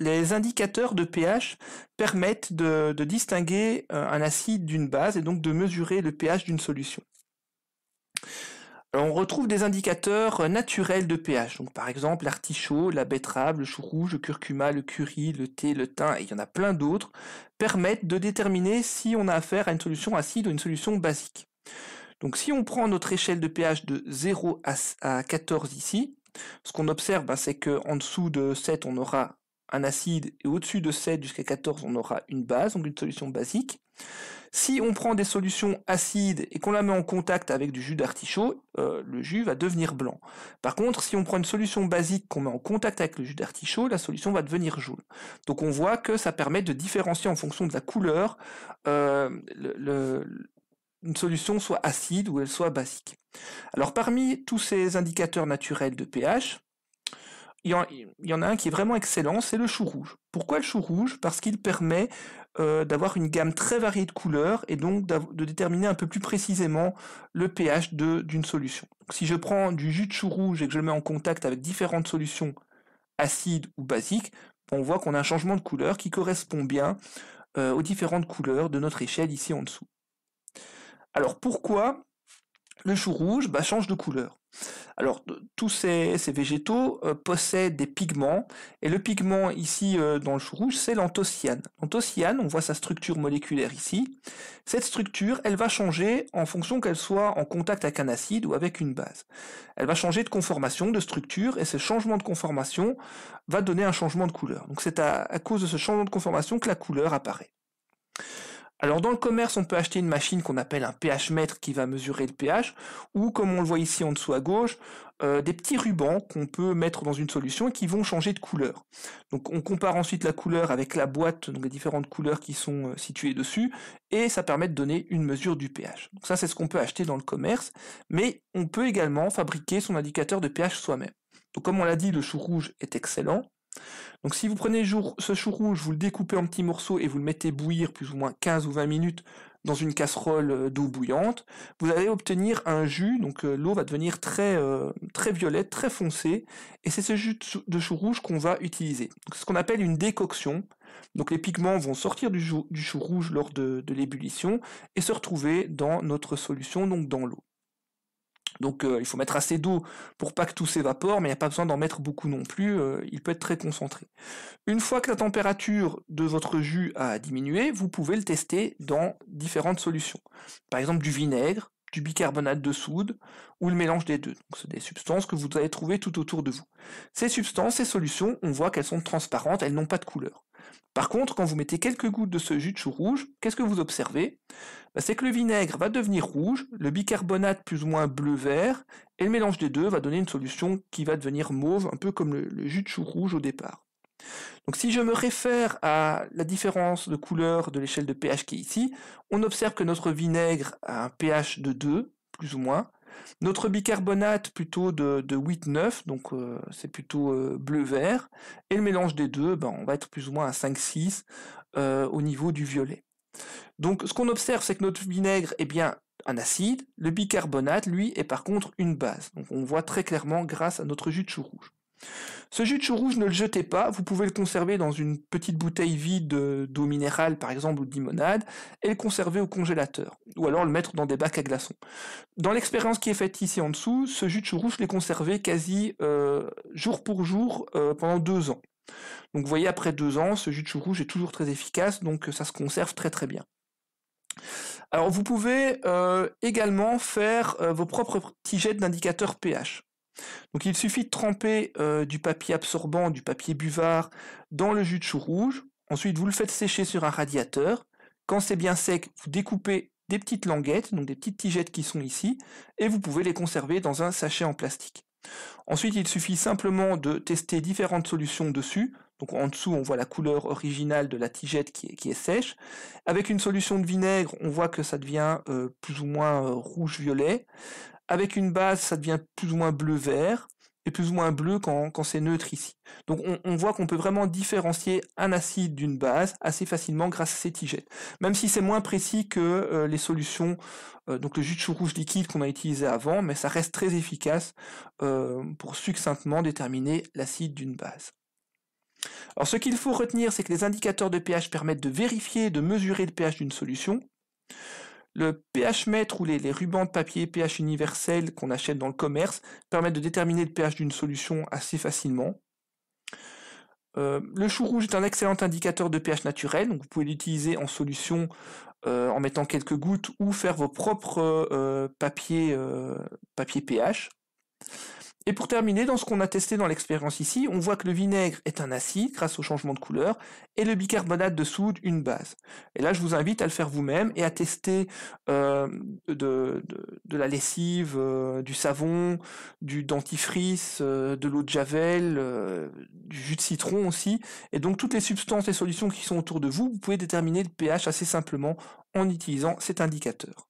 les indicateurs de pH permettent de, distinguer euh, un acide d'une base et donc de mesurer le pH d'une solution. on retrouve des indicateurs euh, naturels de pH, donc par exemple l'artichaut, la betterave, le chou rouge, le curcuma, le curry, le thé, le thym, et il y en a plein d'autres, permettent de déterminer si on a affaire à une solution acide ou une solution basique. Donc si on prend notre échelle de pH de 0 à 14 ici, ce qu'on observe, ben, c'est qu'en dessous de 7, on aura un acide, et au-dessus de 7 jusqu'à 14, on aura une base, donc une solution basique. Si on prend des solutions acides et qu'on la met en contact avec du jus d'artichaut, euh, le jus va devenir blanc. Par contre, si on prend une solution basique qu'on met en contact avec le jus d'artichaut, la solution va devenir jaune. Donc on voit que ça permet de différencier en fonction de la couleur euh, une solution soit acide ou elle soit basique. Alors parmi tous ces indicateurs naturels de pH, il y, en a un qui est vraiment excellent, c'est le chou rouge. Pourquoi le chou rouge Parce qu'il permet euh, d'avoir une gamme très variée de couleurs et donc de déterminer un peu plus précisément le pH d'une solution. si je prends du jus de chou rouge et que je le mets en contact avec différentes solutions acides ou basiques, on voit qu'on a un changement de couleur qui correspond bien euh, aux différentes couleurs de notre échelle ici en dessous. Alors pourquoi le chou rouge bah, change de couleur. Alors tous ces, végétaux euh, possèdent des pigments, et le pigment ici euh, dans le chou rouge, c'est l'anthocyane. L'anthocyane, on voit sa structure moléculaire ici. Cette structure, elle va changer en fonction qu'elle soit en contact avec un acide ou avec une base. Elle va changer de conformation, de structure, et ce changement de conformation va donner un changement de couleur. Donc c'est à cause de ce changement de conformation que la couleur apparaît. Alors dans le commerce, on peut acheter une machine qu'on appelle un pH mètre qui va mesurer le pH, ou comme on le voit ici en dessous à gauche, euh, des petits rubans qu'on peut mettre dans une solution et qui vont changer de couleur. Donc on compare ensuite la couleur avec la boîte, donc les différentes couleurs qui sont euh, situées dessus, et ça permet de donner une mesure du pH. Donc ça c'est ce qu'on peut acheter dans le commerce, mais on peut également fabriquer son indicateur de pH soi-même. Donc comme on l'a dit, le chou rouge est excellent. Donc si vous prenez ce chou rouge, vous le découpez en petits morceaux et vous le mettez bouillir plus ou moins 15 ou 20 minutes dans une casserole euh, d'eau bouillante, vous allez obtenir un jus, donc euh, l'eau va devenir très, euh, très violette, très foncée, et c'est ce jus de chou rouge qu'on va utiliser. C'est ce qu'on appelle une décoction, donc les pigments vont sortir du, chou, rouge lors de l'ébullition et se retrouver dans notre solution, donc dans l'eau. Donc euh, il faut mettre assez d'eau pour pas que tout s'évapore, mais il n'y a pas besoin d'en mettre beaucoup non plus, euh, il peut être très concentré. Une fois que la température de votre jus a diminué, vous pouvez le tester dans différentes solutions. Par exemple du vinaigre, du bicarbonate de soude ou le mélange des deux. Donc sont des substances que vous allez trouver tout autour de vous. Ces substances, ces solutions, on voit qu'elles sont transparentes, elles n'ont pas de couleur. Par contre, quand vous mettez quelques gouttes de ce jus de chou rouge, qu'est-ce que vous observez bah, C'est que le vinaigre va devenir rouge, le bicarbonate plus ou moins bleu-vert, et le mélange des deux va donner une solution qui va devenir mauve, un peu comme le, le jus de chou rouge au départ. Donc si je me réfère à la différence de couleur de l'échelle de pH qui est ici, on observe que notre vinaigre a un pH de 2, plus ou moins, notre bicarbonate plutôt de, 8-9, donc euh, c'est plutôt euh, bleu-vert. Et le mélange des deux, ben, on va être plus ou moins à 5-6 euh, au niveau du violet. Donc ce qu'on observe, c'est que notre vinaigre est bien un acide, le bicarbonate, lui, est par contre une base. Donc on voit très clairement grâce à notre jus de chou rouge. Ce jus de chou rouge, ne le jetez pas, vous pouvez le conserver dans une petite bouteille vide d'eau minérale par exemple ou de limonade et le conserver au congélateur, ou alors le mettre dans des bacs à glaçons. Dans l'expérience qui est faite ici en dessous, ce jus de chou rouge, l'est conservé quasi euh, jour pour jour euh, pendant deux ans. Donc vous voyez, après deux ans, ce jus de chou rouge est toujours très efficace, donc euh, ça se conserve très très bien. Alors vous pouvez également faire vos propres petits jets d'indicateurs pH. Donc il suffit de tremper euh, du papier absorbant, du papier buvard, dans le jus de chou rouge. Ensuite, vous le faites sécher sur un radiateur. Quand c'est bien sec, vous découpez des petites languettes, donc des petites tigettes qui sont ici, et vous pouvez les conserver dans un sachet en plastique. Ensuite, il suffit simplement de tester différentes solutions dessus. Donc en dessous, on voit la couleur originale de la tigette qui est, sèche. Avec une solution de vinaigre, on voit que ça devient euh, plus ou moins euh, rouge-violet. Avec une base, ça devient plus ou moins bleu-vert et plus ou moins bleu quand, c'est neutre ici. Donc on, voit qu'on peut vraiment différencier un acide d'une base assez facilement grâce à ces tigettes. Même si c'est moins précis que euh, les solutions, euh, donc le jus de chou rouge liquide qu'on a utilisé avant, mais ça reste très efficace euh, pour succinctement déterminer l'acide d'une base. Alors ce qu'il faut retenir, c'est que les indicateurs de pH permettent de vérifier, de mesurer le pH d'une solution. Le pH mètre ou les, rubans de papier pH universel qu'on achète dans le commerce permettent de déterminer le pH d'une solution assez facilement. Euh, le chou rouge est un excellent indicateur de pH naturel, donc vous pouvez l'utiliser en solution euh, en mettant quelques gouttes ou faire vos propres euh, papiers, papier pH. Et pour terminer, dans ce qu'on a testé dans l'expérience ici, on voit que le vinaigre est un acide grâce au changement de couleur et le bicarbonate de soude une base. Et là, je vous invite à le faire vous-même et à tester euh, de, la lessive, euh, du savon, du dentifrice, euh, de l'eau de javel, du jus de citron aussi. Et donc toutes les substances et solutions qui sont autour de vous, vous pouvez déterminer le pH assez simplement en utilisant cet indicateur.